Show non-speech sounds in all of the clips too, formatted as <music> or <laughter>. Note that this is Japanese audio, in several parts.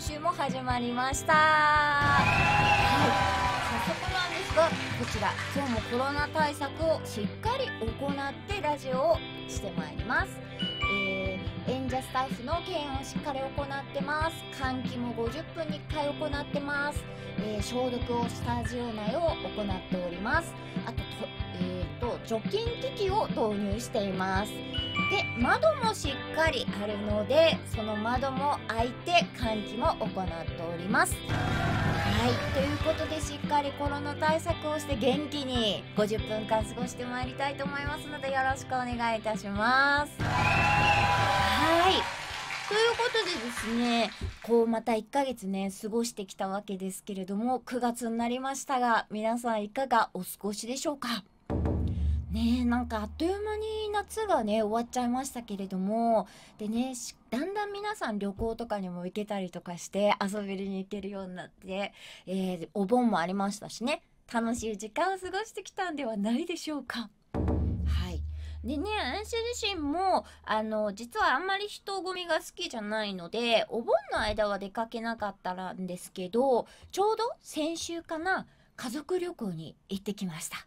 今週も始まりました、はい、早速なんですがこちら今日もコロナ対策をしっかり行ってラジオをしてまいります、えー、演者スタッフの検温をしっかり行ってます換気も50分に1回行ってます、えー、消毒をスタジオ内を行っておりますあとと,、えーと、と除菌機器を導入していますで窓もしっかりあるのでその窓も開いて換気も行っておりますはいということでしっかりコロナ対策をして元気に50分間過ごしてまいりたいと思いますのでよろしくお願いいたしますはいということでですね、こうまた1ヶ月ね、過ごしてきたわけですけれども、9月になりましたが、皆さんいかがお過ごしでしょうかねえなんかあっという間に夏がね終わっちゃいましたけれどもでねだんだん皆さん旅行とかにも行けたりとかして遊びに行けるようになって、えー、お盆もありましたしね楽しい時間を過ごしてきたんではないでしょうか。はいでね、私自身も、あの、実はあんまり人混みが好きじゃないので、お盆の間は出かけなかったんですけど、ちょうど先週かな、家族旅行に行ってきました。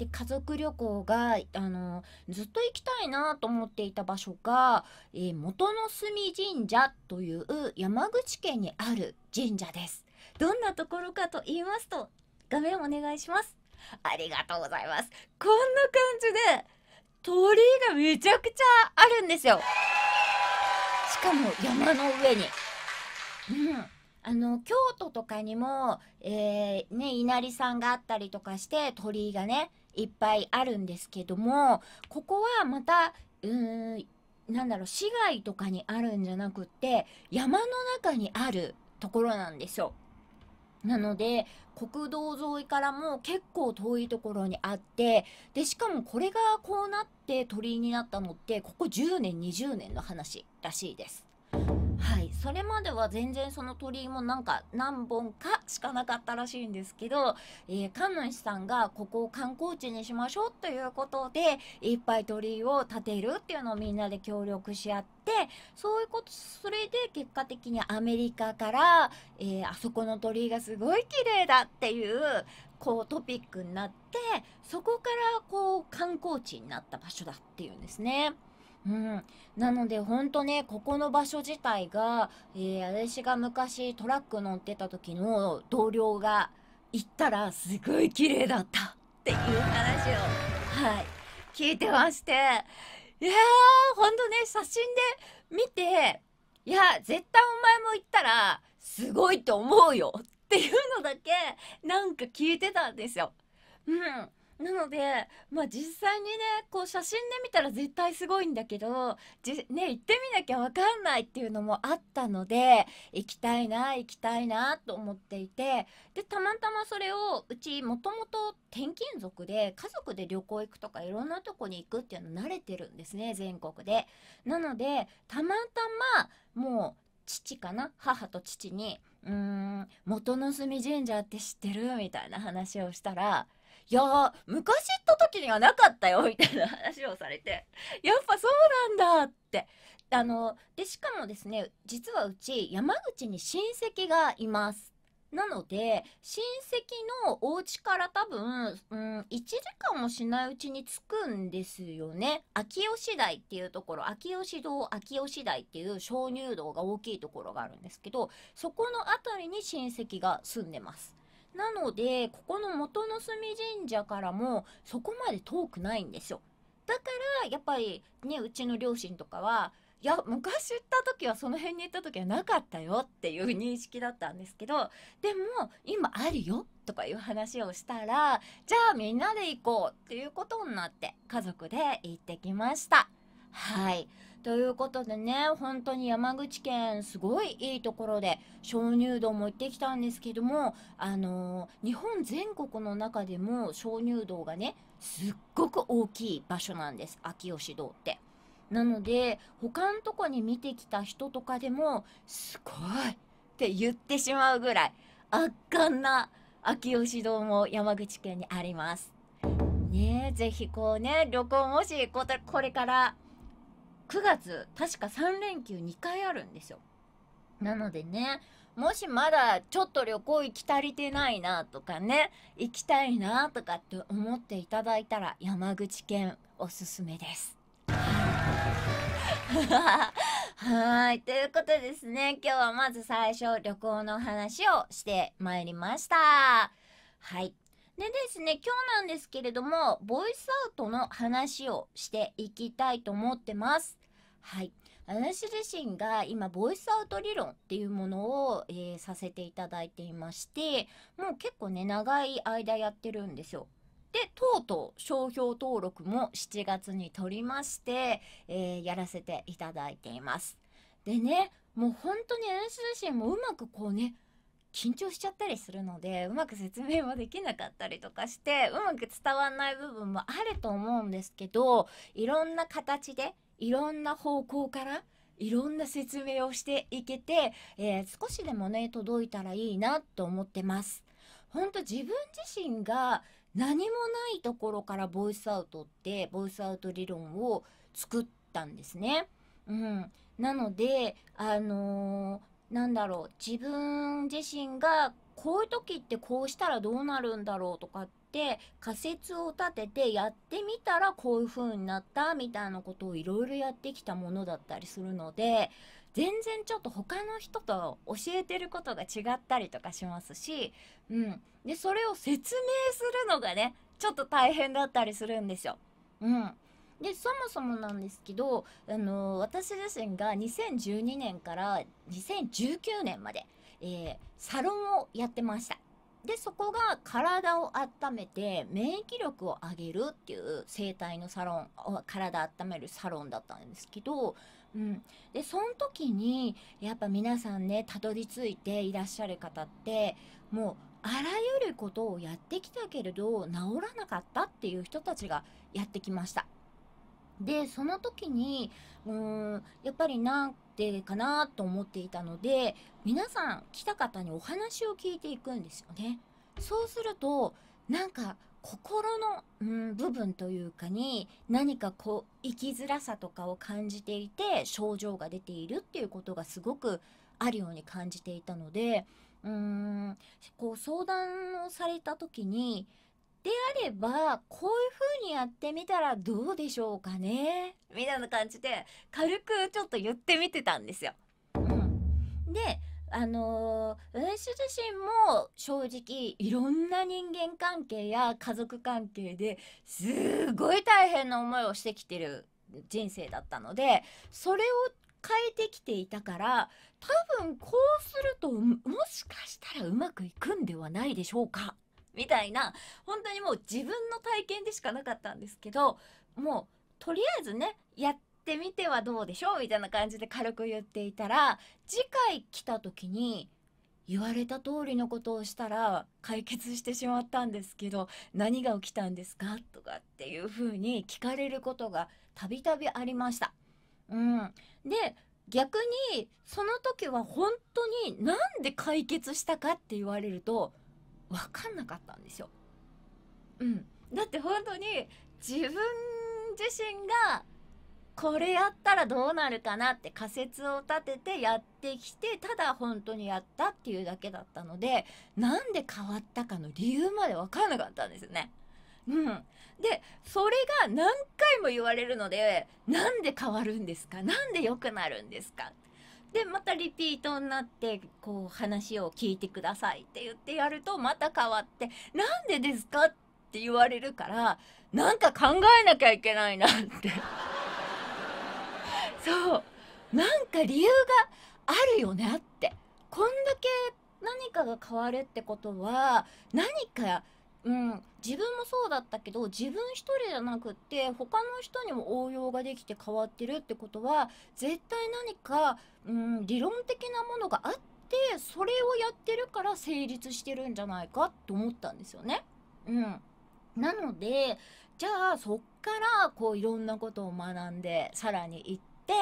で家族旅行があのずっと行きたいなと思っていた場所が、えー、元の隅神社という山口県にある神社です。どんなところかと言いますと画面お願いします。ありがとうございます。こんな感じで鳥居がめちゃくちゃあるんですよ。しかも山の上に。うんあの京都とかにも、えーね、稲荷さんがあったりとかして鳥居がねいっぱいあるんですけどもここはまたうーんなんだろう市街とかにあるんじゃなくって山の中にあるところなんですよ。なので国道沿いからも結構遠いところにあってでしかもこれがこうなって鳥居になったのってここ10年20年の話らしいです。それまでは全然その鳥居もなんか何本かしかなかったらしいんですけど、えー、神主さんがここを観光地にしましょうということで、いっぱい鳥居を建てるっていうのをみんなで協力し合って、そういうこと、それで結果的にアメリカから、えー、あそこの鳥居がすごい綺麗だっていう、こうトピックになって、そこからこう観光地になった場所だっていうんですね。うん、なので本当ねここの場所自体が、えー、私が昔トラック乗ってた時の同僚が行ったらすごい綺麗だったっていう話をはい聞いてましていやー本当ね写真で見ていや絶対お前も行ったらすごいと思うよっていうのだけなんか聞いてたんですよ。うんなので、まあ、実際にねこう写真で見たら絶対すごいんだけどじ、ね、行ってみなきゃ分かんないっていうのもあったので行きたいな行きたいなと思っていてでたまたまそれをうちもともと転勤族で家族で旅行行くとかいろんなとこに行くっていうの慣れてるんですね全国で。なのでたまたまもう父かな母と父に「うーん元の隅神社って知ってる?」みたいな話をしたら「いや昔行った時にはなかったよみたいな話をされて <laughs> やっぱそうなんだってあのでしかもですね実はうち山口に親戚がいますなので親戚のお家から多分、うん、1時間もしないうちに着くんですよね秋吉台っていうところ秋吉堂秋吉台っていう鍾乳洞が大きいところがあるんですけどそこの辺りに親戚が住んでますなので、ここの元の隅神社からもそこまで遠くないんですよ。だから、やっぱりね、うちの両親とかは、いや、昔行った時は、その辺に行った時はなかったよっていう認識だったんですけど、でも、今あるよとかいう話をしたら、じゃあみんなで行こうっていうことになって、家族で行ってきました。はい。ということでね、本当に山口県すごいいいところで鍾乳洞も行ってきたんですけども、あのー、日本全国の中でも鍾乳洞がね、すっごく大きい場所なんです。秋吉洞って。なので、他のとこに見てきた人とかでも、すごいって言ってしまうぐらい、圧巻な秋吉堂も山口県にあります。ねえ、ぜひこうね、旅行もしこれから9月確か3連休2回あるんですよなのでねもしまだちょっと旅行行き足りてないなとかね行きたいなとかって思っていただいたら山口県おすすめです。はい。<laughs> ということですね。今日はまず最初、旅行の話をしてまいりました。はい。でですね、今日なんですけれども、ボイスアウトの話をしていきたいと思ってます。はい。私自身が今、ボイスアウト理論っていうものを、えー、させていただいていまして、もう結構ね、長い間やってるんですよ。で、とうとう商標登録も7月に取りまして、えー、やらせていただいています。でね、もう本当に私自身もうまくこうね、緊張しちゃったりするので、うまく説明もできなかったりとかして、うまく伝わんない部分もあると思うんですけど、いろんな形でいろんな方向からいろんな説明をしていけて、えー、少しでもね届いたらいいなと思ってます。本当自分自身が何もないところからボイスアウトってボイスアウト理論を作ったんですね。うん、なのであのー、なんだろう自分自身がこういう時ってこうしたらどうなるんだろうとかっって仮説を立ててやってみたらこういう風になったみたいなことをいろいろやってきたものだったりするので全然ちょっと他の人と教えてることが違ったりとかしますし、うん、でそれを説明するのがねちょっと大変だったりするんですよ。うんでそもそもなんですけど、あのー、私自身が2012年から2019年まで、えー、サロンをやってました。でそこが体を温めて免疫力を上げるっていう生体のサロン体温めるサロンだったんですけど、うん、でその時にやっぱ皆さんねたどり着いていらっしゃる方ってもうあらゆることをやってきたけれど治らなかったっていう人たちがやってきました。で、その時に、うーん、やっぱりなんてかなと思っていたので、皆さん来た方にお話を聞いていくんですよね。そうすると、なんか心の、うん、部分というかに何かこう生きづらさとかを感じていて症状が出ているっていうことがすごくあるように感じていたのでうーんこう相談をされた時にであれば、こういう風にやってみたらどうでしょうかね。みたいな感じで、軽くちょっと言ってみてたんですよ。うん。で、あのー、私自身も正直いろんな人間関係や家族関係ですごい大変な思いをしてきてる人生だったのでそれを変えてきていたから多分こうするともしかしたらうまくいくんではないでしょうかみたいな本当にもう自分の体験でしかなかったんですけどもうとりあえずねやってみてはどうでしょうみたいな感じで軽く言っていたら次回来た時に言われた通りのことをしたら解決してしまったんですけど何が起きたんですかとかっていう風に聞かれることがたびたびありました。うん、で逆にその時は本当になんで解決したかって言われると分かんなかったんですよ。うん、だって本当に自分自身がこれやったらどうなるかなって仮説を立ててやってきてただ本当にやったっていうだけだったのでなんで変わったかの理由まで分からなかったんですよね。うん、でそれが何回も言われるので何で変わるんですか何で良くなるんですかでまたリピートになってこう話を聞いてくださいって言ってやるとまた変わって「なんでですか?」って言われるからなんか考えなきゃいけないなって <laughs> そうなんか理由があるよねってこんだけ何かが変わるってことは何かうん、自分もそうだったけど自分一人じゃなくって他の人にも応用ができて変わってるってことは絶対何か、うん、理論的なものがあってそれをやってるから成立してるんじゃないかと思ったんですよね。うん、なのでじゃあそっからこういろんなことを学んでさらに行って、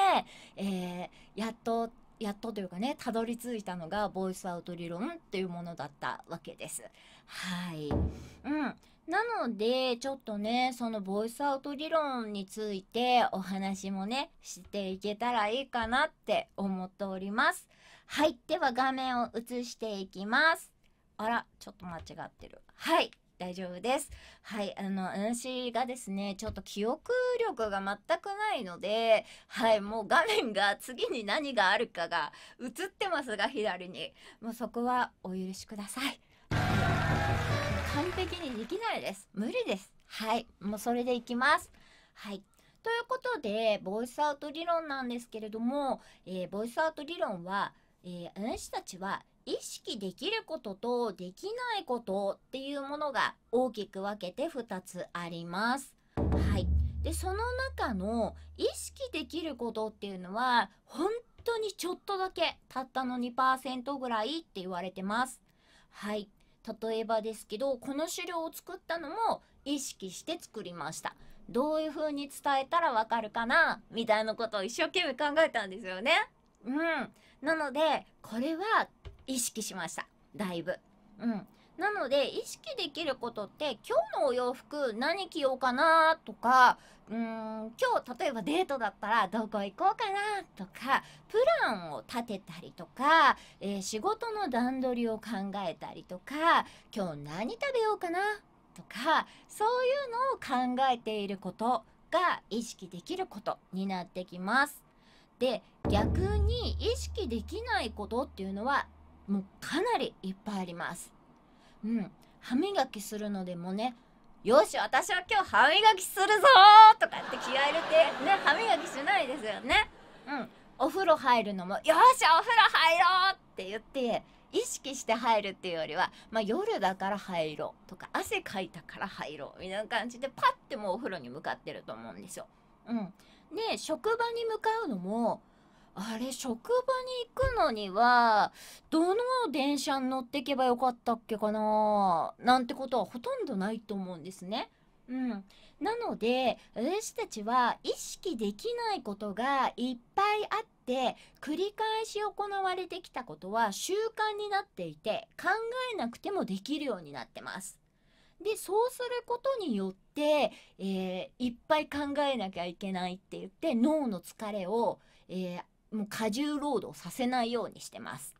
えー、やっとやっとというかねたどり着いたのがボイスアウト理論っていうものだったわけです。はい。うんなので、ちょっとね、そのボイスアウト理論についてお話もね、していけたらいいかなって思っております。はい。では画面を映していきます。あら、ちょっと間違ってる。はい。大丈夫です。はい。あの、私がですね、ちょっと記憶力が全くないので、はい。もう画面が次に何があるかが映ってますが、左に。もうそこはお許しください。完璧にできないです。無理です。はい。もうそれでいきます。はい。ということで、ボイスアウト理論なんですけれども、えー、ボイスアウト理論は、えー、私たちは意識できることとできないことっていうものが大きく分けて2つあります。はい。で、その中の意識できることっていうのは、本当にちょっとだけ、たったの2%ぐらいって言われてます。はい。例えばですけどこの資料を作ったのも意識して作りましたどういう風に伝えたらわかるかなみたいなことを一生懸命考えたんですよねうんなのでこれは意識しましただいぶうんなので意識できることって今日のお洋服何着ようかなとかうーん今日例えばデートだったらどこ行こうかなとかプランを立てたりとか、えー、仕事の段取りを考えたりとか今日何食べようかなとかそういうのを考えていることが意識できることになってきます。で逆に意識できないことっていうのはもうかなりいっぱいあります。うん、歯磨きするのでもねよし私は今日歯磨きするぞとかって気合入れてね歯磨きしないですよねうんお風呂入るのもよしお風呂入ろうって言って意識して入るっていうよりは、まあ、夜だから入ろうとか汗かいたから入ろうみたいな感じでパッてもうお風呂に向かってると思うんですよ。うん、で職場に向かうのもあれ職場に行くのにはどの電車に乗ってけばよかったっけかななんてことはほとんどないと思うんですね。うん、なので私たちは意識できないことがいっぱいあって繰り返し行われてきたことは習慣になっていて考えなくてもできるようになってます。でそうすることによって、えー、いっぱい考えなきゃいけないって言って脳の疲れを、えー、もう過重労働させないようにしてます。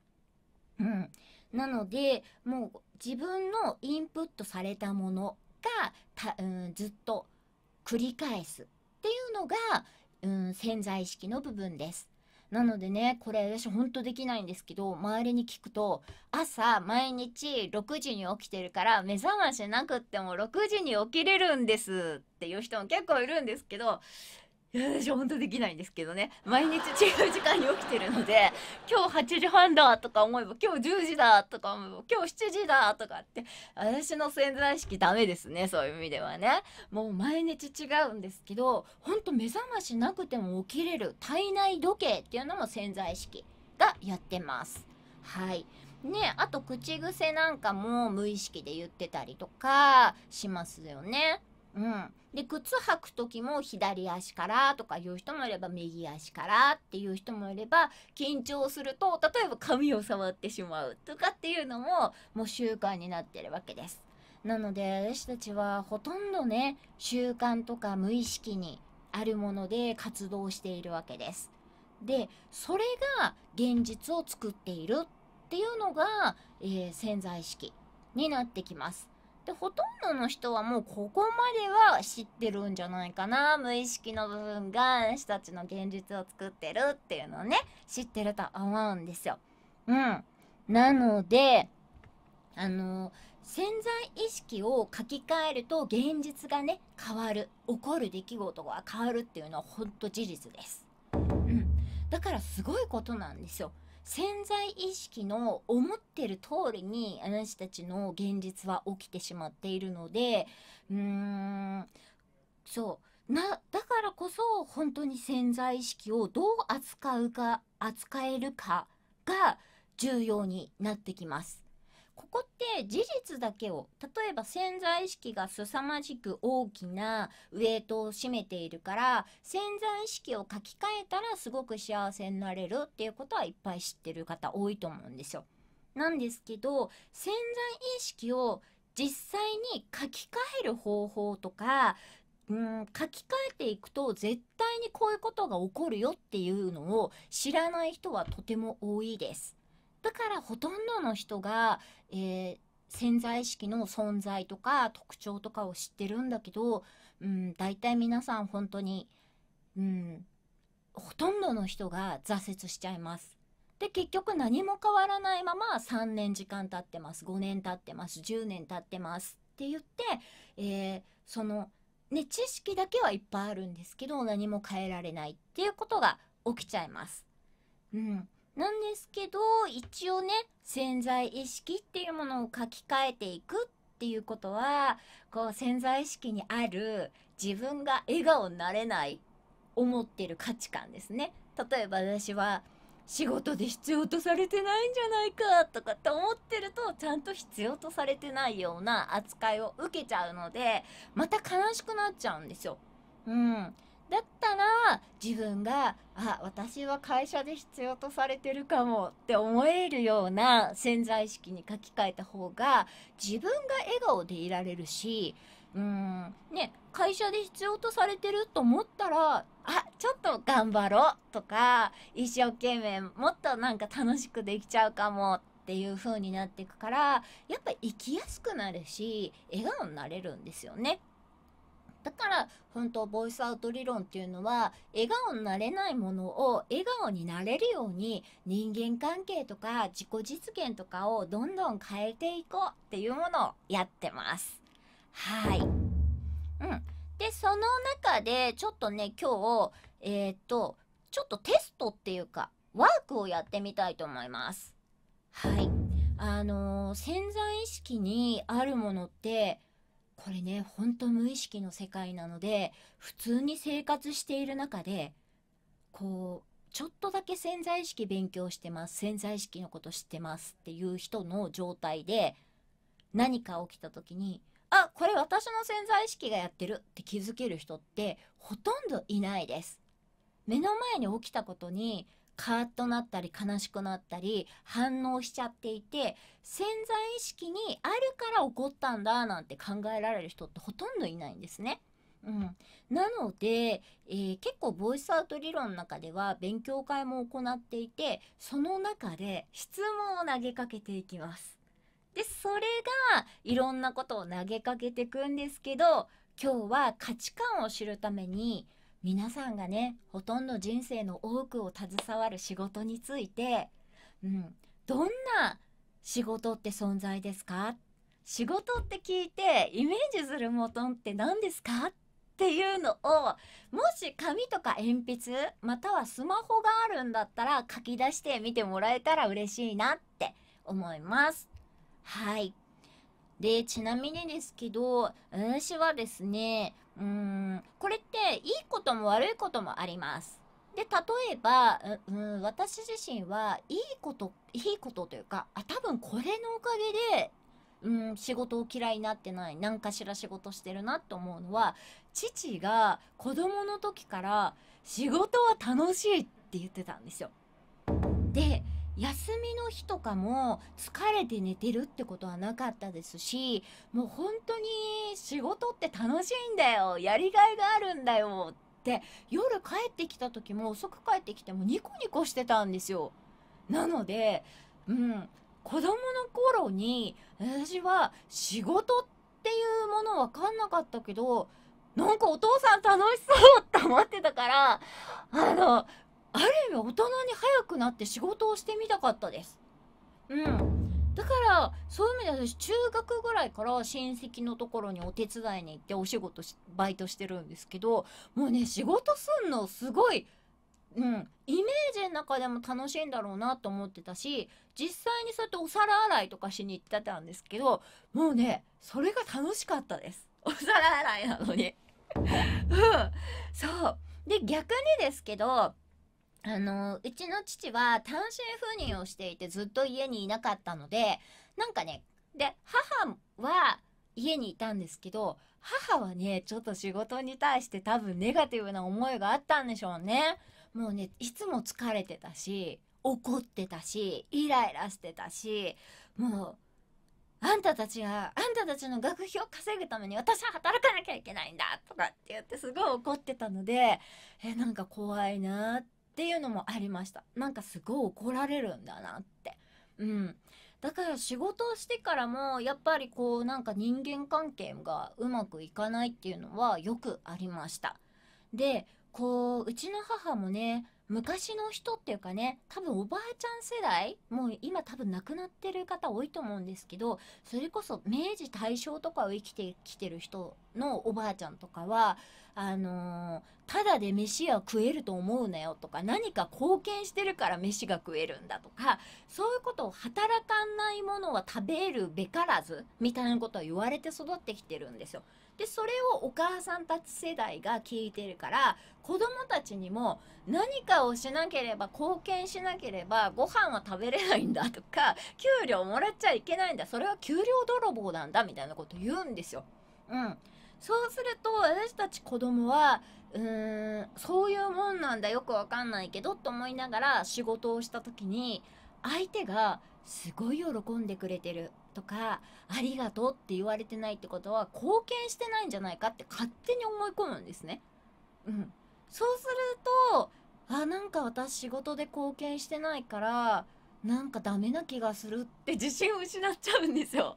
うん。なので、もう自分のインプットされたものがた、うん、ずっと繰り返すっていうのが、うん、潜在意識の部分です。なのでね、これ私ほんとできないんですけど、周りに聞くと、朝毎日6時に起きてるから、目覚ましなくっても6時に起きれるんですっていう人も結構いるんですけど、いや私本当できないんですけどね毎日違う時間に起きてるので <laughs> 今日8時半だとか思えば今日10時だとか思えば今日7時だとかって私の潜在意識ダメですねそういう意味ではねもう毎日違うんですけどほんと目覚ましなくても起きれる体内時計っていうのも潜在意識がやってますはいねあと口癖なんかも無意識で言ってたりとかしますよねうん、で靴履く時も左足からとかいう人もいれば右足からっていう人もいれば緊張すると例えば髪を触ってしまうとかっていうのももう習慣になってるわけです。なので私たちはほとんどね習慣とか無意識にあるもので活動しているわけです。でそれが現実を作っているっていうのが、えー、潜在意識になってきます。でほとんどの人はもうここまでは知ってるんじゃないかな無意識の部分が私たちの現実を作ってるっていうのをね知ってると思うんですよ。うん、なのであの潜在意識を書き換えると現実がね変わる起こる出来事が変わるっていうのは本当事実です、うん、だからすごいことなんですよ潜在意識の思ってる通りに私たちの現実は起きてしまっているので、うーん、そう。な、だからこそ本当に潜在意識をどう扱うか、扱えるかが重要になってきます。ここって事実だけを例えば潜在意識が凄まじく大きなウエイトを占めているから潜在意識を書き換えたらすごく幸せになれるっていうことはいっぱい知ってる方多いと思うんですよ。なんですけど潜在意識を実際に書き換える方法とかうん書き換えていくと絶対にこういうことが起こるよっていうのを知らない人はとても多いです。だからほとんどの人が、えー、潜在意識の存在とか特徴とかを知ってるんだけど、うん、大体皆さん本当に、うん、ほとんどの人が挫折しちゃいます。で結局何も変わらないまま3年時間経ってます5年経ってます10年経ってますって言って、えー、そのね知識だけはいっぱいあるんですけど何も変えられないっていうことが起きちゃいます。うん、なんですけど一応ね潜在意識っていうものを書き換えていくっていうことはこう潜在意識にある自分が笑顔になれない思ってる価値観ですね例えば私は仕事で必要とされてないんじゃないかとかって思ってるとちゃんと必要とされてないような扱いを受けちゃうのでまた悲しくなっちゃうんですよ。うん、だったら自分があ私は会社で必要とされてるかもって思えるような潜在意識に書き換えた方が自分が笑顔でいられるしうんね会社で必要とされてると思ったらあちょっと頑張ろうとか一生懸命もっとなんか楽しくできちゃうかもっていう風になっていくからやっぱ生きやすくなるし笑顔になれるんですよね。だから本当ボイスアウト理論っていうのは笑顔になれないものを笑顔になれるように人間関係とか自己実現とかをどんどん変えていこうっていうものをやってます。はい。うん。で、その中でちょっとね、今日、えっ、と、ちょっとテストっていうか、ワークをやってみたいと思います。はい。あのー、潜在意識にあるものって、これね、ほんと無意識の世界なので、普通に生活している中で、こう、ちょっとだけ潜在意識勉強してます、潜在意識のこと知ってますっていう人の状態で、何か起きた時に、あ、これ私の潜在意識がやってるって気づける人ってほとんどいないです。目の前に起きたことにカーッとなったり悲しくなったり反応しちゃっていて潜在意識にあるから起こったんだなんて考えられる人ってほとんどいないんですね。うん、なので、えー、結構ボイスアウト理論の中では勉強会も行っていてその中で質問を投げかけていきます。でそれがいろんなことを投げかけていくんですけど今日は価値観を知るために皆さんがねほとんど人生の多くを携わる仕事について、うん、どんな仕事って存在ですか仕事って聞いてイメージするもとんって何ですかっていうのをもし紙とか鉛筆またはスマホがあるんだったら書き出してみてもらえたら嬉しいなって思います。はいでちなみにですけど私はですねうーんこれっていいことも悪いこともあります。で例えば、うん、私自身はいいこといいことというかあ多分これのおかげで、うん、仕事を嫌いになってない何かしら仕事してるなと思うのは父が子供の時から仕事は楽しいって言ってたんですよ。で休みの日とかも疲れて寝てるってことはなかったですし、もう本当に仕事って楽しいんだよ、やりがいがあるんだよって、夜帰ってきた時も遅く帰ってきてもニコニコしてたんですよ。なので、うん、子供の頃に私は仕事っていうもの分かんなかったけど、なんかお父さん楽しそうって思ってたから、あの、ある意味大人に早くなって仕事をしてみたかったです。うんだからそういう意味で私中学ぐらいから親戚のところにお手伝いに行ってお仕事バイトしてるんですけどもうね仕事すんのすごい、うん、イメージの中でも楽しいんだろうなと思ってたし実際にそうやってお皿洗いとかしに行ってたんですけどもうねそれが楽しかったですお皿洗いなのにうんそうで逆にですけどあの、うちの父は単身赴任をしていてずっと家にいなかったので、なんかね、で、母は家にいたんですけど、母はね、ちょっと仕事に対して多分ネガティブな思いがあったんでしょうね。もうね、いつも疲れてたし、怒ってたし、イライラしてたし、もう、あんたたちが、あんたたちの学費を稼ぐために私は働かなきゃいけないんだとかって言ってすごい怒ってたので、え、なんか怖いなってっていうのもありました。なんかすごい怒られるんだなって。うん。だから仕事をしてからも、やっぱりこうなんか人間関係がうまくいかないっていうのはよくありました。で、こう、うちの母もね、昔の人っていうかね、多分おばあちゃん世代、もう今多分亡くなってる方多いと思うんですけど、それこそ明治大正とかを生きてきてる人のおばあちゃんとかは、あのー、ただで飯は食えると思うなよとか、何か貢献してるから飯が食えるんだとか、そういうことを働かないものは食べるべからず、みたいなことを言われて育ってきてるんですよ。で、それをお母さんたち世代が聞いてるから、子供たちにも何かをしなければ貢献しなければご飯は食べれないんだとか、給料もらっちゃいけないんだ、それは給料泥棒なんだ、みたいなこと言うんですよ。うん。そうすると私たち子供はうーんそういうもんなんだよくわかんないけどと思いながら仕事をした時に相手がすごい喜んでくれてるとかありがとうって言われてないってことは貢献してないんじゃないかって勝手に思い込むんですね。うん、そうするとあなんか私仕事で貢献してないからなんかダメな気がするって自信を失っちゃうんですよ。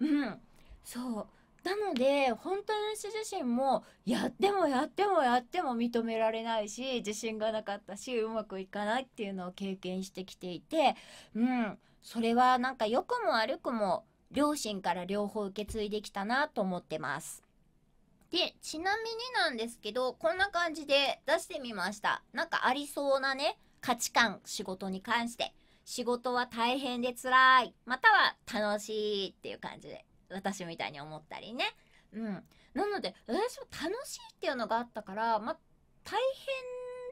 うんそうなので本当に私自身もやってもやってもやっても認められないし自信がなかったしうまくいかないっていうのを経験してきていてうんそれはなんか良くも悪くも両親から両方受け継いできたなと思ってます。で、ちなみになんですけど、こんな感じで出してみました。なんかありそうなね、価値観、仕事に関して。仕事は大変で辛い、または楽しいっていう感じで私みたいに思ったりね。うん。なので、私も楽しいっていうのがあったから、ま大変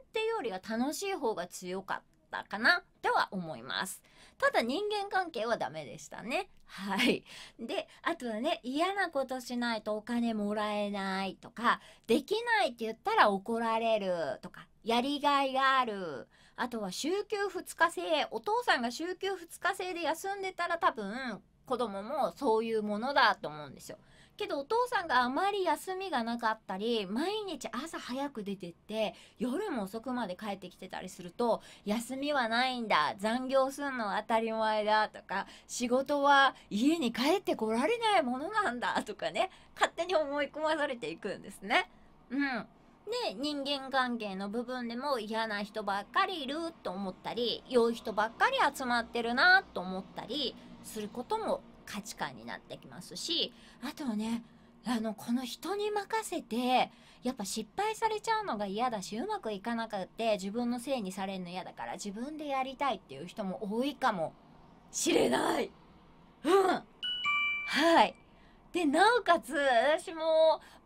ってよりは楽しい方が強かったかなとは思います。ただ人間関係はダメでしたね。はい。で、あとはね、嫌なことしないとお金もらえないとか、できないって言ったら怒られるとか、やりがいがある。あとは週休2日制。お父さんが週休2日制で休んでたら多分、子供もそういうものだと思うんですよ。けどお父さんがあまり休みがなかったり毎日朝早く出てって夜も遅くまで帰ってきてたりすると休みはないんだ残業すんのは当たり前だとか仕事は家に帰ってこられないものなんだとかね勝手に思い込まされていくんですね。うんで人間関係の部分でも嫌な人ばっかりいると思ったり良い人ばっかり集まってるなと思ったりすることも価値観になってきますしあとはねあのこの人に任せてやっぱ失敗されちゃうのが嫌だしうまくいかなくて自分のせいにされるの嫌だから自分でやりたいっていう人も多いかもしれないうんはいでなおかつ私も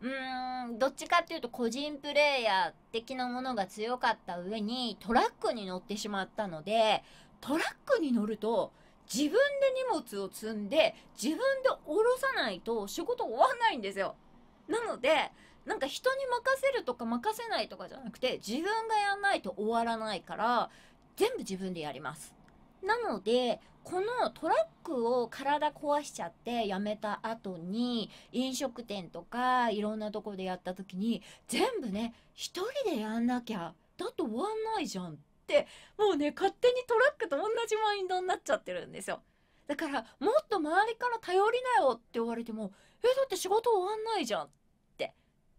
うーんどっちかっていうと個人プレイヤー的なものが強かった上にトラックに乗ってしまったのでトラックに乗ると自分で荷物を積んで、自分で降ろさないと仕事終わんないんですよ。なので、なんか人に任せるとか任せないとかじゃなくて、自分がやんないと終わらないから、全部自分でやります。なので、このトラックを体壊しちゃって辞めた後に、飲食店とかいろんなとこでやった時に、全部ね、一人でやんなきゃ、だと終わんないじゃんってもうね勝手にトラックと同じマインドになっちゃってるんですよだからもっと周りから頼りなよって言われてもえだって仕事終わんないじゃんって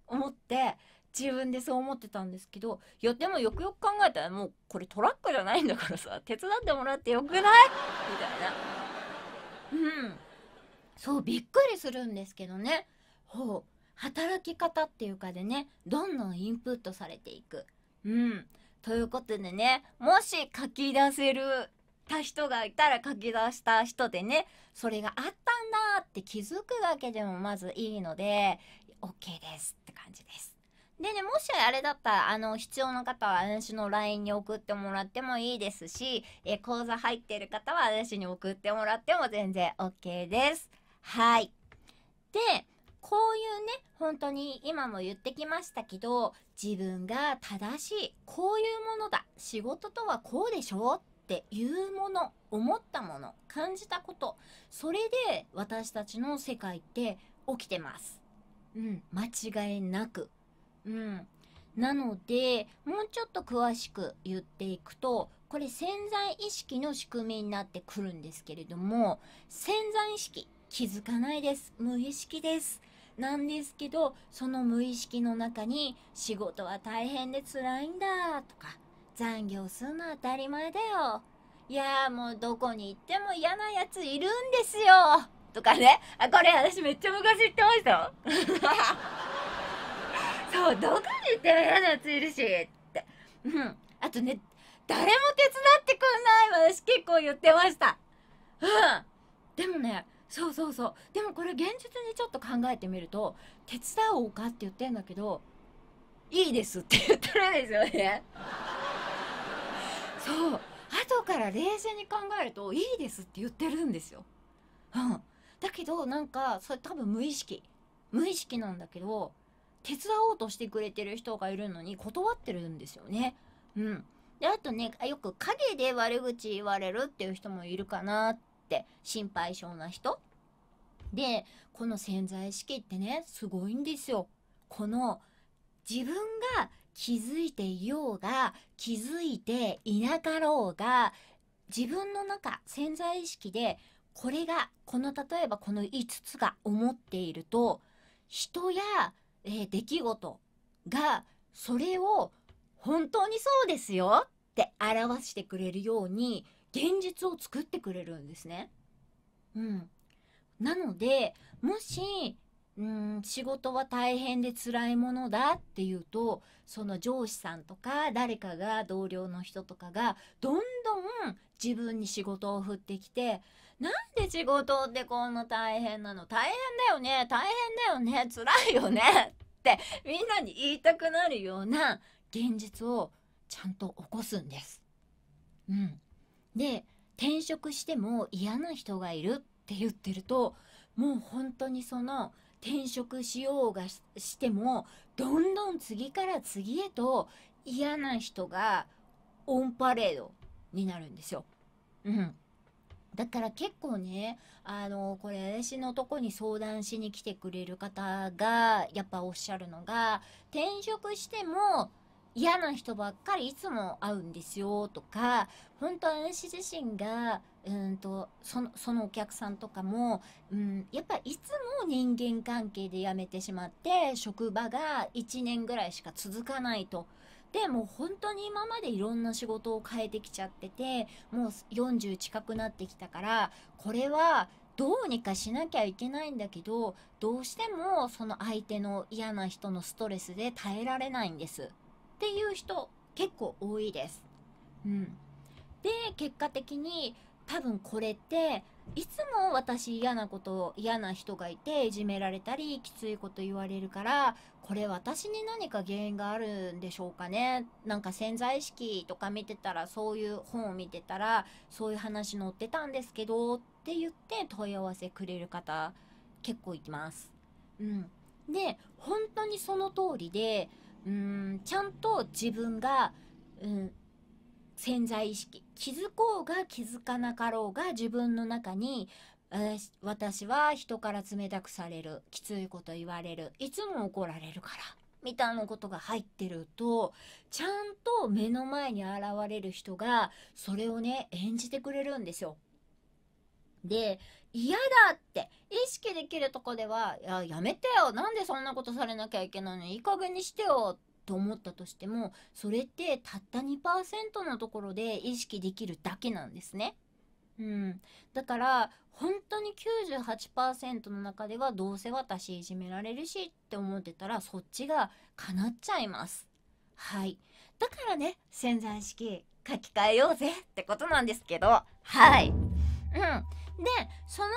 思って自分でそう思ってたんですけどいやでもよくよく考えたらもうこれトラックじゃないんだからさ手伝ってもらってよくないみたいなうんそうびっくりするんですけどねほう働き方っていうかでねどんどんインプットされていくうんということでねもし書き出せるた人がいたら書き出した人でねそれがあったんだって気づくだけでもまずいいので OK ですって感じです。でね、もしあれだったら、あの、必要な方は私の LINE に送ってもらってもいいですし、え、講座入ってる方は私に送ってもらっても全然 OK です。はい。で、こういうね、本当に今も言ってきましたけど、自分が正しい、こういうものだ、仕事とはこうでしょっていうもの、思ったもの、感じたこと、それで私たちの世界って起きてます。うん、間違いなく。うん。なので、もうちょっと詳しく言っていくと、これ潜在意識の仕組みになってくるんですけれども、潜在意識気づかないです無意識ですなんですけどその無意識の中に仕事は大変で辛いんだとか残業するの当たり前だよいやもうどこに行っても嫌なやついるんですよとかねあこれ私めっちゃ昔言ってましたよ <laughs> そうどこに行っても嫌なやついるしってうんあとね誰も手伝ってくんない私結構言ってましたうんでもねそうそうそうでもこれ現実にちょっと考えてみると手伝おうかって言ってんだけどいいですって言ってるんですよね <laughs> そう後から冷静に考えるといいですって言ってるんですようんだけどなんかそれ多分無意識無意識なんだけど手伝おうとしてくれてる人がいるのに断ってるんですよねうんであとねよく陰で悪口言われるっていう人もいるかなっって心配性な人でこの潜在意識ってねすごいんですよこの自分が気づいていようが気づいていなかろうが自分の中潜在意識でこれがこの例えばこの5つが思っていると人や、えー、出来事がそれを本当にそうですよって表してくれるように現実を作ってくれるんですね。うん、なのでもしうん仕事は大変で辛いものだっていうとその上司さんとか誰かが同僚の人とかがどんどん自分に仕事を振ってきてなんで仕事ってこんな大変なの大変だよね大変だよね辛いよねってみんなに言いたくなるような現実をちゃんと起こすんです。うん、で転職しても嫌な人がいるって言ってるともう本当にその転職しようがしてもどんどん次から次へと嫌な人がオンパレードになるんですよ。うん、だから結構ねあのこれ私のとこに相談しに来てくれる方がやっぱおっしゃるのが転職しても嫌な人ばっかりいつも会うんですよとか本当私自身がうんとそのそのお客さんとかも、うん、やっぱいつも人間関係で辞めてしまって職場が1年ぐらいしか続かないと。でも本当に今までいろんな仕事を変えてきちゃっててもう40近くなってきたからこれはどうにかしなきゃいけないんだけどどうしてもその相手の嫌な人のストレスで耐えられないんです。っていう人結構多いです。うん、で結果的に多分これっていつも私嫌なこと嫌な人がいていじめられたりきついこと言われるからこれ私に何か原因があるんでしょうかねなんか潜在意識とか見てたらそういう本を見てたらそういう話載ってたんですけどって言って問い合わせくれる方結構いきます。うん、で本当にその通りでうーんちゃんと自分が、うん、潜在意識気づこうが気づかなかろうが自分の中に私は人から冷たくされるきついこと言われるいつも怒られるからみたいなことが入ってるとちゃんと目の前に現れる人がそれをね演じてくれるんですよ。で嫌だって意識できるとこでは「ややめてよなんでそんなことされなきゃいけないのいい加減にしてよ」と思ったとしてもそれってたった2%のところで意識できるだけなんですね。うん、だから本当に98%の中ではどうせ私いじめられるしって思ってたらそっちが叶っちゃいます。はい。だからね、潜在意識書き換えようぜってことなんですけど、はい。うん。でその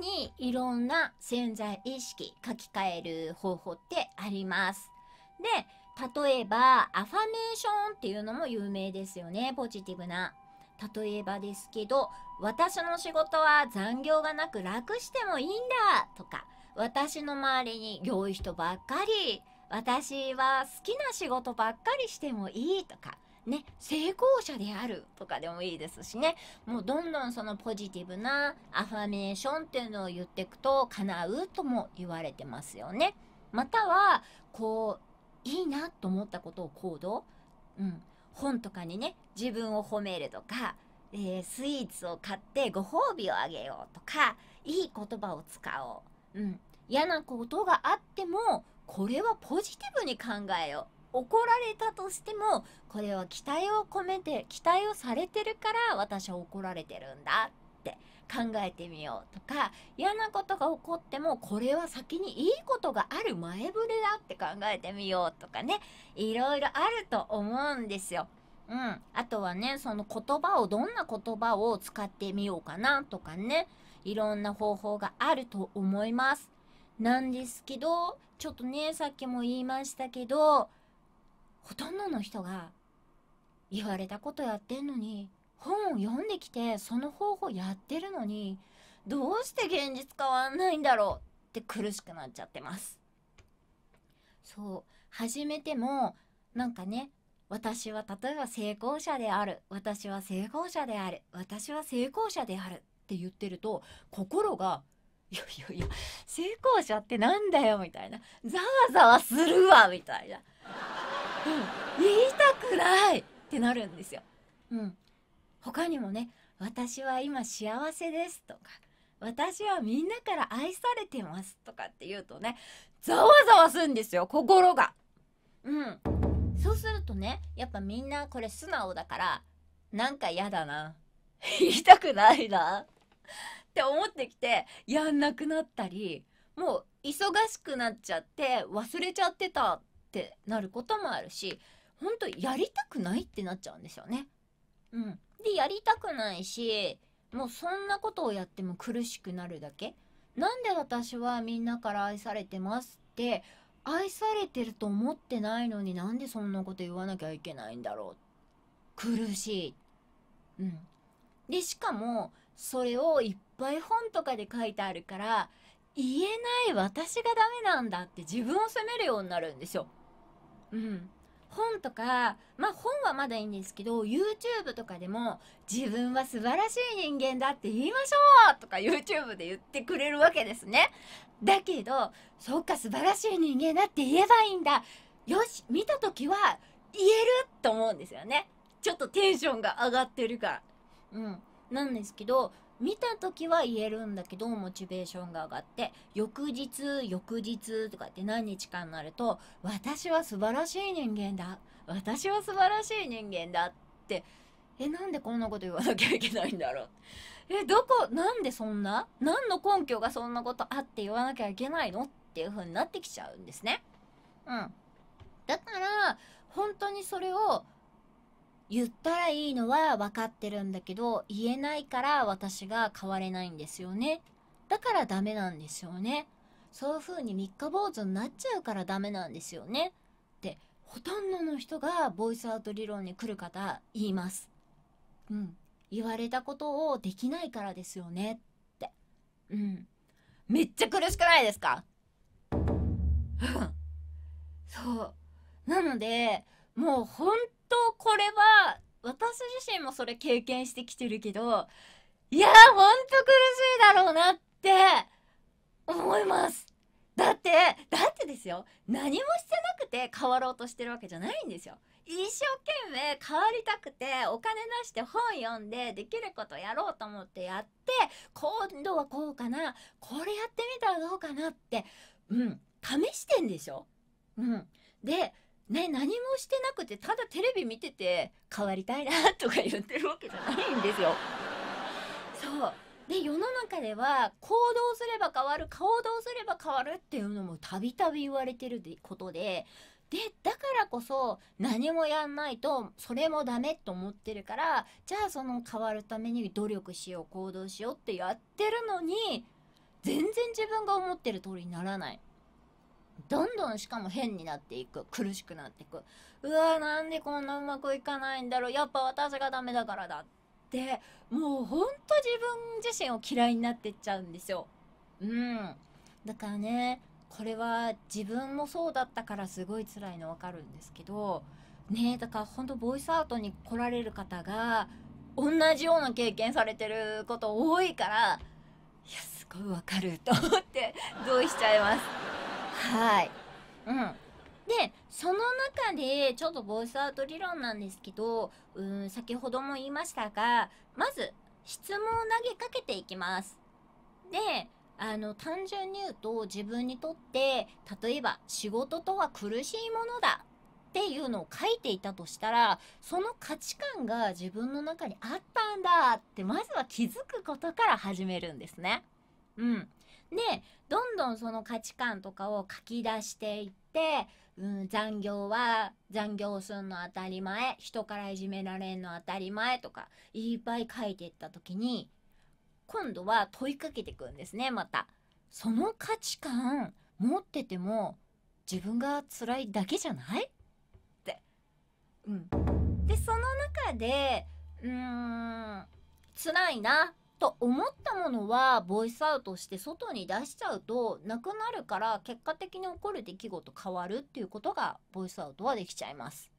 ためにいろんな潜在意識書き換える方法ってあります。で例えばアファメーションっていうのも有名ですよねポジティブな。例えばですけど私の仕事は残業がなく楽してもいいんだとか私の周りに良い人ばっかり私は好きな仕事ばっかりしてもいいとかね、成功者であるとかでもいいですしね、もうどんどんそのポジティブなアファメーションっていうのを言っていくと叶うとも言われてますよね。または、こう、いいなと思ったことを行動。うん。本とかにね、自分を褒めるとか、えー、スイーツを買ってご褒美をあげようとか、いい言葉を使おう。うん。嫌なことがあっても、これはポジティブに考えよう。怒られたとしてもこれは期待を込めて期待をされてるから私は怒られてるんだって考えてみようとか嫌なことが起こってもこれは先にいいことがある前触れだって考えてみようとかねいろいろあると思うんですよ。うん、あとはねその言葉をどんな言葉を使ってみようかなとかねいろんな方法があると思います。なんですけどちょっとねさっきも言いましたけどほとんどの人が言われたことやってんのに本を読んできてその方法やってるのにどうして現実変わんないんだろうって苦しくなっちゃってますそう始めてもなんかね私は例えば成功者である私は成功者である私は成功者であるって言ってると心がいやいやいや成功者ってなんだよみたいなざわざわするわみたいな言いたくないってなるんですよ。うん、他にもね「私は今幸せです」とか「私はみんなから愛されてます」とかって言うとねざわざわするんですよ心が。うん、そうするとねやっぱみんなこれ素直だからなんか嫌だな <laughs> 言いたくないなって思ってきてやんなくなったりもう忙しくなっちゃって忘れちゃってたってなることもあるし本当やりたくないってなっちゃうんですよね。うん、でやりたくないしもうそんなことをやっても苦しくなるだけ。なんで私はみんなから愛されてますって愛されてると思ってないのになんでそんなこと言わなきゃいけないんだろう苦しい。うん。で、しかも、それをいっぱい本とかで書いてあるから、言えない私がダメなんだって自分を責めるようになるんですよ。うん本とか、まあ本はまだいいんですけど、YouTube とかでも、自分は素晴らしい人間だって言いましょうとか YouTube で言ってくれるわけですね。だけど、そっか素晴らしい人間だって言えばいいんだ。よし、見た時は言えると思うんですよね。ちょっとテンションが上がってるから。うん。なんですけど見た時は言えるんだけどモチベーションが上がって翌日翌日とかって何日かになると私は素晴らしい人間だ私は素晴らしい人間だってえなんでこんなこと言わなきゃいけないんだろうえどこなんでそんな何の根拠がそんなことあって言わなきゃいけないのっていう風になってきちゃうんですねうんだから本当にそれを言ったらいいのは分かってるんだけど、言えないから私が変われないんですよね。だからダメなんですよね。そういう風に三日坊主になっちゃうからダメなんですよね。って、ほとんどの人がボイスアウト理論に来る方言います。うん。言われたことをできないからですよねって。うん。めっちゃ苦しくないですかそう。なので、もう本とこれは私自身もそれ経験してきてるけどいやーほんと苦しいだろうなって思いますだってだってですよ何もしてなくて変わろうとしてるわけじゃないんですよ一生懸命変わりたくてお金出して本読んでできることやろうと思ってやって今度はこうかなこれやってみたらどうかなってうん試してんでしょうんでね、何もしてなくてただテレビ見てて変わりたいなとか言ってるわけじゃないんですよ。<laughs> そうで世の中では行動すれば変わる行動すれば変わるっていうのもたびたび言われてることででだからこそ何もやんないとそれもダメと思ってるからじゃあその変わるために努力しよう行動しようってやってるのに全然自分が思ってる通りにならない。どんどんしかも変になっていく。苦しくなっていく。うわーなんでこんなうまくいかないんだろう。やっぱ私がダメだからだって、もうほんと自分自身を嫌いになってっちゃうんですよ。うん。だからね、これは自分もそうだったからすごい辛いのわかるんですけど、ねだからほんとボイスアウトに来られる方が、同じような経験されてること多いから、いや、すごいわかると思って、同意しちゃいます。はい。うん。で、その中で、ちょっとボイスアウト理論なんですけど、うん、先ほども言いましたが、まず、質問を投げかけていきます。で、あの、単純に言うと、自分にとって、例えば、仕事とは苦しいものだっていうのを書いていたとしたら、その価値観が自分の中にあったんだって、まずは気づくことから始めるんですね。うん。でどんどんその価値観とかを書き出していって、うん、残業は残業すんの当たり前人からいじめられんの当たり前とかいっぱい書いていった時に今度は問いかけてくんですねまた。その価値観持ってても自分が辛いだけじゃないって。うん、でその中でうーん辛いなと思ったものはボイスアウトして外に出しちゃうとなくなるから結果的に起こる出来事変わるっていうことがボイスアウトはできちゃいます。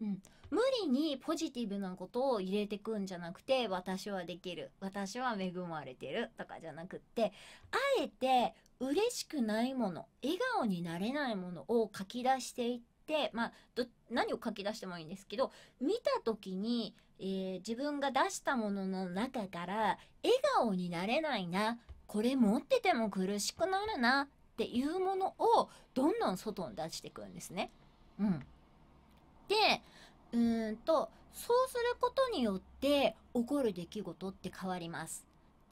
うん、無理にポジティブなことを入れてくんじゃなくて私はできる私は恵まれてるとかじゃなくってあえて嬉しくないもの笑顔になれないものを書き出していってまあ何を書き出してもいいんですけど見た時にえー、自分が出したものの中から笑顔になれないなこれ持ってても苦しくなるなっていうものをどんどん外に出していくんですね。うん、でうーんとそうすることによって起こる出来事って変わります。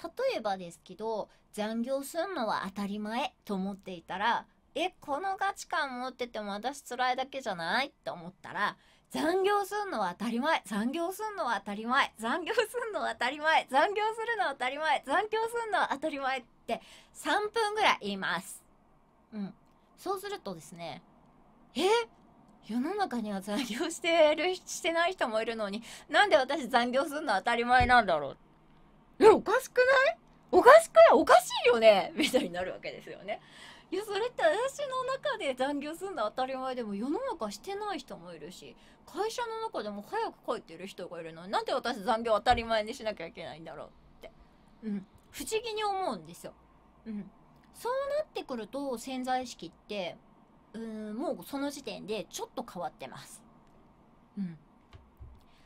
例えばですけど残業すんのは当たり前と思っていたらえこの価値観持ってても私辛いだけじゃないって思ったら残業すんのは当たり前残業すんのは当たり前残業すんのは当たり前残業するのは当たり前残業すんのは当たり前って3分ぐらい言いますうんそうするとですねえ世の中には残業してるしてない人もいるのになんで私残業するの当たり前なんだろうえおかしくないおかしくないおかしいよねみたいになるわけですよねいやそれって私の中で残業するの当たり前でも世の中してない人もいるし会社の中でも早く帰ってる人がいるのになんで私残業当たり前にしなきゃいけないんだろうって、うん、不思議に思うんですよ。うん、そうなってくると潜在意識ってうんもうその時点でちょっと変わってます。うん、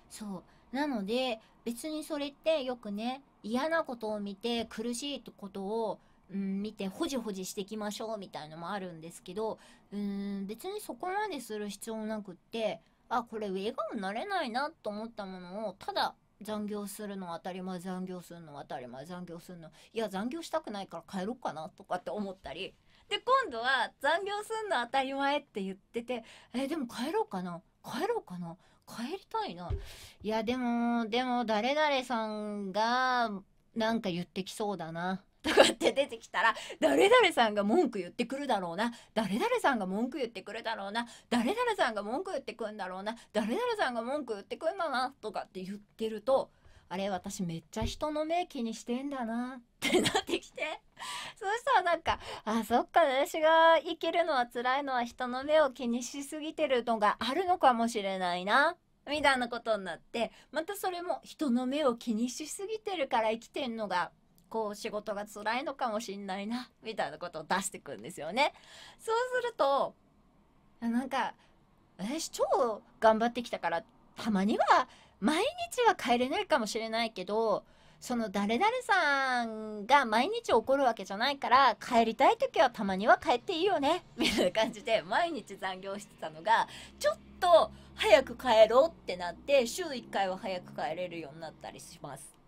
そうなので別にそれってよくね嫌なことを見て苦しいことをうん、見て、ほじほじしていきましょうみたいのもあるんですけど、うん、別にそこまでする必要なくって、あ、これ笑顔になれないなと思ったものを、ただ残業するの当たり前、残業するの当たり前、残業するの、いや、残業したくないから帰ろうかなとかって思ったり、で、今度は残業すんの当たり前って言ってて、え、でも帰ろうかな帰ろうかな帰りたいないや、でも、でも、誰々さんが、なんか言ってきそうだな。とかって出てきたら誰々さんが文句言ってくるだろうな誰々さんが文句言ってくるだろうな誰々さんが文句言ってくんだろうな誰々さんが文句言ってくんだなとかって言ってるとあれ私めっちゃ人の目気にしてんだなってなってきてそしたらなんかあそっか私が生きるのは辛いのは人の目を気にしすぎてるのがあるのかもしれないなみたいなことになってまたそれも人の目を気にしすぎてるから生きてんのがこう仕事が辛いのかもしんないなみたいなことを出してくんですよね。そうするとなんか私超頑張ってきたからたまには毎日は帰れないかもしれないけどその誰々さんが毎日起こるわけじゃないから帰りたい時はたまには帰っていいよねみたいな感じで毎日残業してたのがちょっと早く帰ろうってなって週1回は早く帰れるようになったりします。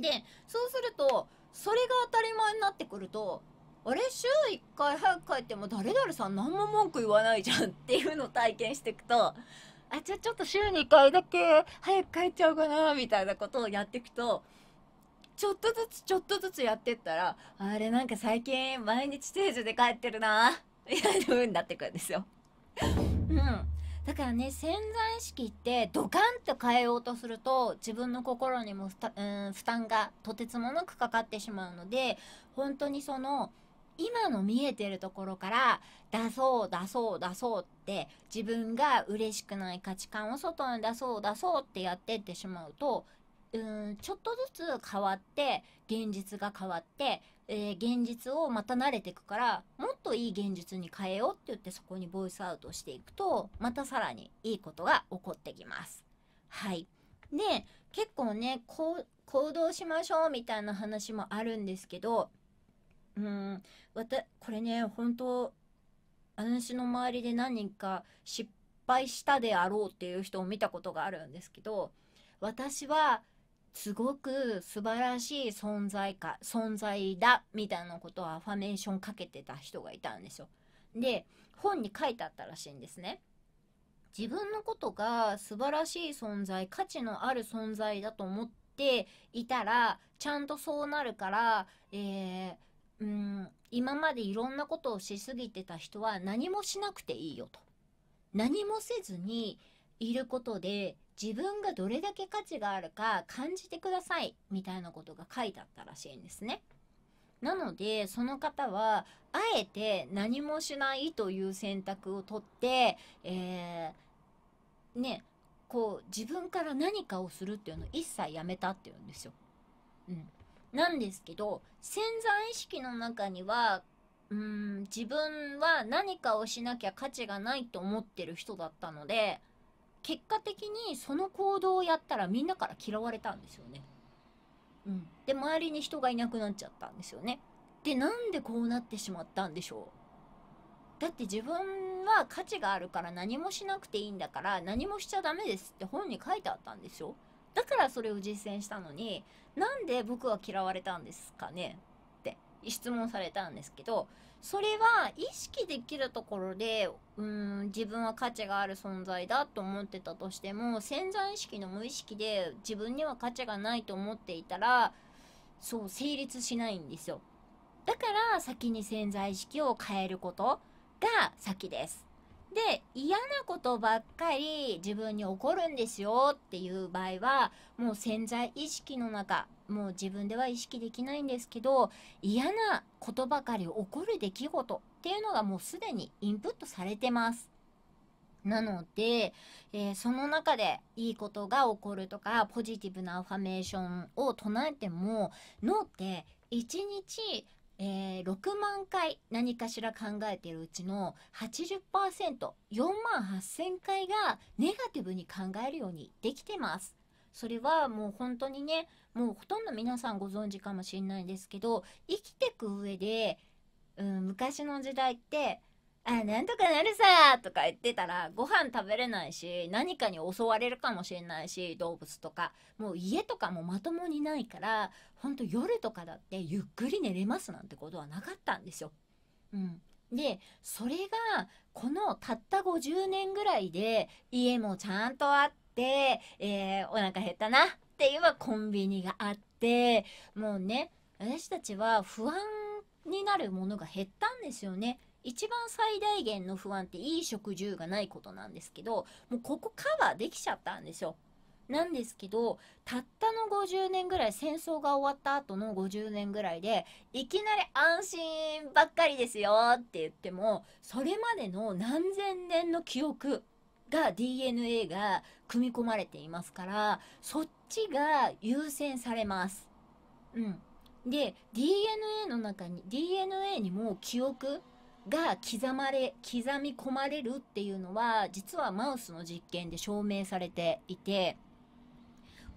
で、そうすると、それが当たり前になってくると、あれ週1回早く帰っても誰々さん何も文句言わないじゃんっていうのを体験していくと、あ、じゃあちょっと週2回だけ早く帰っちゃおうかな、みたいなことをやっていくと、ちょっとずつちょっとずつやってったら、あれなんか最近毎日定時で帰ってるな、みたいな風になってくるんですよ。うん。だからね潜在意識ってドカンと変えようとすると自分の心にもうん負担がとてつもなくかかってしまうので本当にその今の見えてるところから出そう出そう出そうって自分が嬉しくない価値観を外に出そう出そうってやってってしまうとうんちょっとずつ変わって現実が変わってえー、現実をまた慣れていくからもっといい現実に変えようって言ってそこにボイスアウトしていくとまたさらにいいことが起こってきます。はいで結構ね行動しましょうみたいな話もあるんですけどうんわたこれね本当私の周りで何人か失敗したであろうっていう人を見たことがあるんですけど私はすごく素晴らしい存在か存在だみたいなことをアファメーションかけてた人がいたんですよ。で本に書いてあったらしいんですね。自分のことが素晴らしい存在価値のある存在だと思っていたらちゃんとそうなるから、えー、うん今までいろんなことをしすぎてた人は何もしなくていいよと。何もせずにいることで自分がどれだけ価値があるか感じてくださいみたいなことが書いてあったらしいんですね。なのでその方はあえて何もしないという選択をとって、えー、ねこう自分から何かをするっていうのを一切やめたっていうんですよ。うん、なんですけど潜在意識の中にはうん自分は何かをしなきゃ価値がないと思ってる人だったので。結果的にその行動をやったらみんなから嫌われたんですよね。うん、で周りに人がいなくなっちゃったんですよね。でなんでこうなってしまったんでしょうだって自分は価値があるから何もしなくていいんだから何もしちゃダメですって本に書いてあったんですよ。だからそれを実践したのになんで僕は嫌われたんですかねって質問されたんですけどそれは意識できるところでうん自分は価値がある存在だと思ってたとしても潜在意識の無意識で自分には価値がないと思っていたらそう成立しないんですよだから先に潜在意識を変えることが先ですで嫌なことばっかり自分に起こるんですよっていう場合はもう潜在意識の中もう自分では意識できないんですけど嫌なことばかり起こる出来事っていうのがもうすでにインプットされてます。なので、えー、その中でいいことが起こるとかポジティブなアファメーションを唱えても脳って1日えー、6万回何かしら考えているうちの 80%4 万8,000回がネガティブに考えるようにできてます。それはもう本当にねもうほとんど皆さんご存知かもしれないんですけど生きてく上で、うん、昔の時代ってあなんとかなるさとか言ってたらご飯食べれないし何かに襲われるかもしれないし動物とかもう家とかもまともにないからほんと夜とかだってゆっくり寝れますなんてことはなかったんですよ。うん、でそれがこのたった50年ぐらいで家もちゃんとあって、えー、お腹減ったなっていうコンビニがあってもうね私たちは不安になるものが減ったんですよね。一番最大限の不安っていい食住がないことなんですけど、もうここカバーできちゃったんですよ。なんですけど、たったの50年ぐらい、戦争が終わった後の50年ぐらいで、いきなり安心ばっかりですよって言っても、それまでの何千年の記憶が DNA が組み込まれていますから、そっちが優先されます。うん。で、DNA の中に、DNA にも記憶が刻まれ、刻み込まれるっていうのは、実はマウスの実験で証明されていて、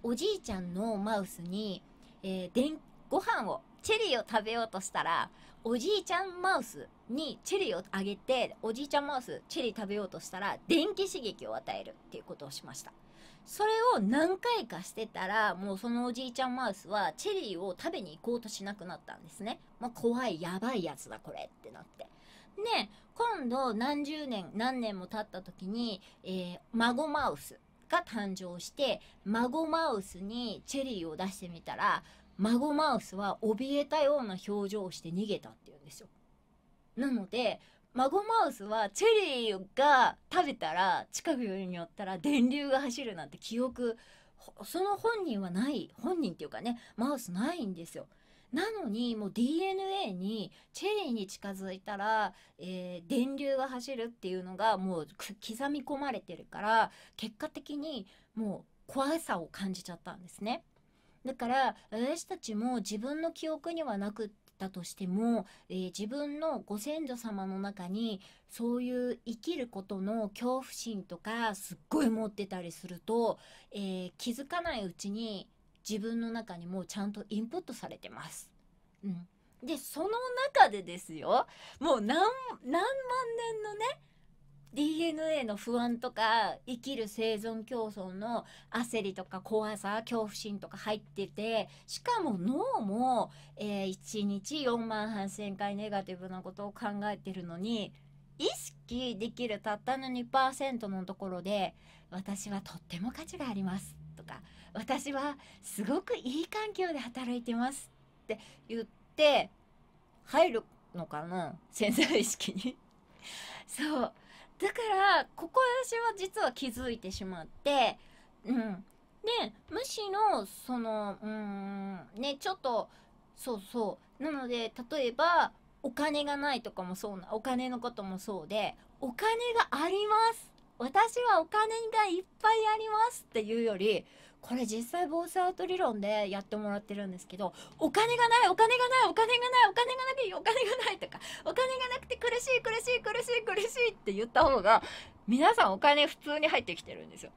おじいちゃんのマウスに、えー、でん、ご飯を、チェリーを食べようとしたら、おじいちゃんマウスにチェリーをあげて、おじいちゃんマウス、チェリー食べようとしたら、電気刺激を与えるっていうことをしました。それを何回かしてたら、もうそのおじいちゃんマウスはチェリーを食べに行こうとしなくなったんですね。まあ、怖い、やばいやつだ、これってなって。で、今度何十年、何年も経った時に、えー、孫マウスが誕生して、孫マウスにチェリーを出してみたら、孫マウスは怯えたような表情をして逃げたっていうんですよ。なので、孫マウスはチェリーが食べたら近くに寄ったら電流が走るなんて記憶その本人はない本人っていうかねマウスないんですよなのにもう DNA にチェリーに近づいたら、えー、電流が走るっていうのがもう刻み込まれてるから結果的にもう怖さを感じちゃったんですね。だから私たちも自分の記憶にはなくたとしても、えー、自分のご先祖様の中にそういう生きることの恐怖心とかすっごい持ってたりすると、えー、気づかないうちに自分の中にもちゃんとインプットされてます。うん、でその中でですよもう何何万年のね DNA の不安とか生きる生存競争の焦りとか怖さ恐怖心とか入っててしかも脳も、えー、1日4万8,000回ネガティブなことを考えてるのに意識できるたったの2%のところで「私はとっても価値があります」とか私はすごくいい環境で働いてますって言って入るのかな <laughs> 潜在意識にそうだからここ私は実は気づいてしまってうんでむしろそのうんねちょっとそうそうなので例えばお金がないとかもそうなお金のこともそうでお金があります私はお金がいっぱいありますっていうよりこれ実際防災アウト理論でやってもらってるんですけどお金がないお金がないお金がないお金がないお金がないとかお金がなくて苦しい苦しい苦しい苦しいって言った方が皆さんお金普通に入ってきてるんですよ。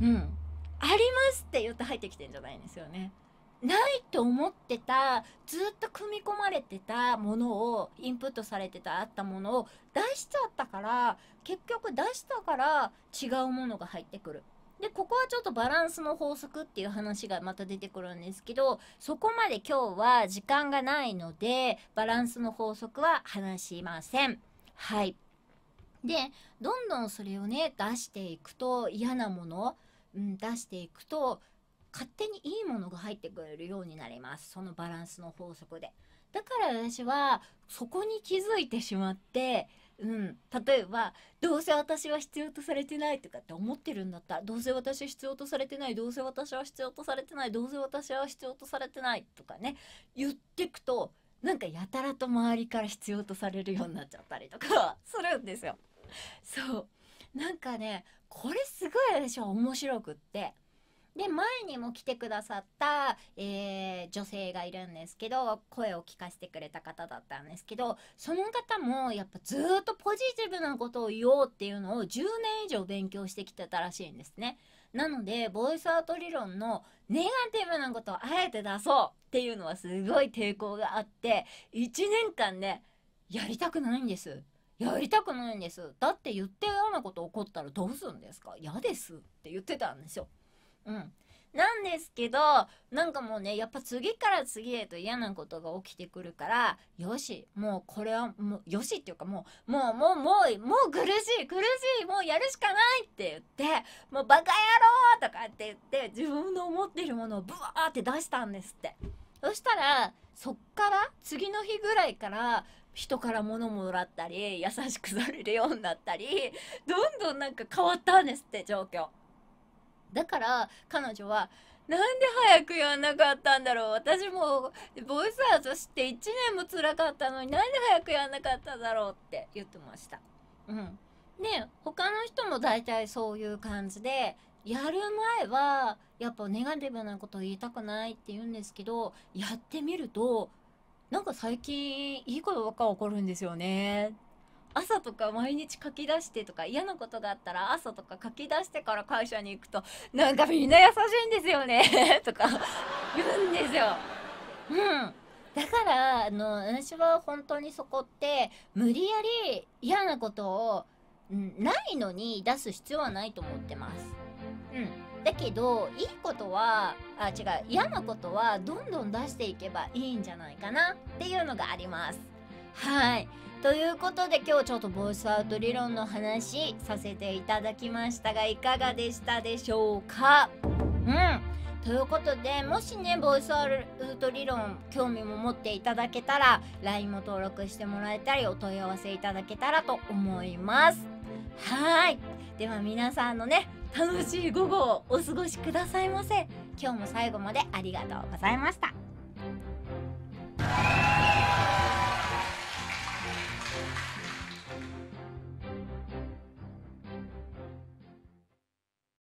うん。ありますって言って入ってきてんじゃないんですよね。ないと思ってたずっと組み込まれてたものをインプットされてたあったものを出しちゃったから結局出したから違うものが入ってくるでここはちょっとバランスの法則っていう話がまた出てくるんですけどそこまで今日は時間がないのでバランスの法則は話しません。はいでどんどんそれをね出していくと嫌なもの、うん、出していくと勝手にいいものが入ってくれるようになりますそのバランスの法則で。だから私はそこに気づいてしまってうん、例えばどうせ私は必要とされてないとかって思ってるんだったらどうせ私必要とされてないどうせ私は必要とされてないどうせ私は必要とされてないとかね言ってくとなんかやたらと周りから必要とされるようになっちゃったりとか <laughs> するんですよ。そうなんかねこれすごいでしょ面白くって。で前にも来てくださった、えー、女性がいるんですけど声を聞かせてくれた方だったんですけどその方もやっぱずっとポジティブなことを言おうっていうのを10年以上勉強してきてたらしいんですね。なのでボイスアウト理論のネガティブなことをあえて出そうっていうのはすごい抵抗があって1年間ねやりたくないんです。やりたくないんです。だって言ってうなこと起こったらどうするんですか嫌ですって言ってたんですよ。うん。なんですけど、なんかもうね、やっぱ次から次へと嫌なことが起きてくるから、よし、もうこれは、もう、よしっていうかもう、もう、もう、もう、もう苦しい、苦しい、もうやるしかないって言って、もうバカ野郎とかって言って、自分の思ってるものをブワーって出したんですって。そしたら、そっから、次の日ぐらいから、人から物もらったり、優しくされるようになったり、どんどんなんか変わったんですって、状況。だから彼女はなんで早くやんなかったんだろう私もボイスアートして1年も辛かったのになんで早くやんなかっただろうって言ってました。うん。で、他の人も大体そういう感じで、やる前はやっぱネガティブなこと言いたくないって言うんですけど、やってみると、なんか最近いいことばっか起こるんですよね朝とか毎日書き出してとか嫌なことがあったら朝とか書き出してから会社に行くとなんかみんな優しいんですよね <laughs> とか言うんですよ。うん。だからあの私は本当にそこって無理やり嫌なことを、うん、ないのに出す必要はないと思ってます。うん、だけどいいことはあ違う嫌なことはどんどん出していけばいいんじゃないかなっていうのがあります。はいということで今日ちょっとボイスアウト理論の話させていただきましたがいかがでしたでしょうかうんということでもしねボイスアウト理論興味も持っていただけたら LINE も登録してもらえたりお問い合わせいただけたらと思いますはいでは皆さんのね楽しい午後をお過ごしくださいませ今日も最後までありがとうございました